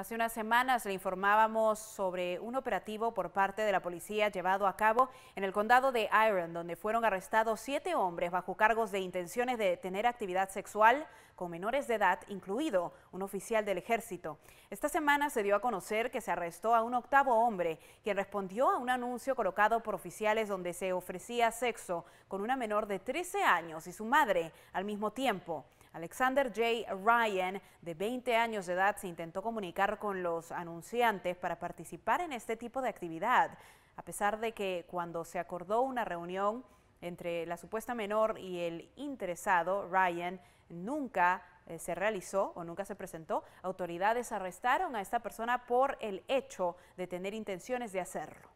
Hace unas semanas le informábamos sobre un operativo por parte de la policía llevado a cabo en el condado de Iron, donde fueron arrestados siete hombres bajo cargos de intenciones de tener actividad sexual con menores de edad, incluido un oficial del ejército. Esta semana se dio a conocer que se arrestó a un octavo hombre, quien respondió a un anuncio colocado por oficiales donde se ofrecía sexo con una menor de 13 años y su madre al mismo tiempo. Alexander J. Ryan, de 20 años de edad, se intentó comunicar con los anunciantes para participar en este tipo de actividad, a pesar de que cuando se acordó una reunión entre la supuesta menor y el interesado, Ryan, nunca eh, se realizó o nunca se presentó, autoridades arrestaron a esta persona por el hecho de tener intenciones de hacerlo.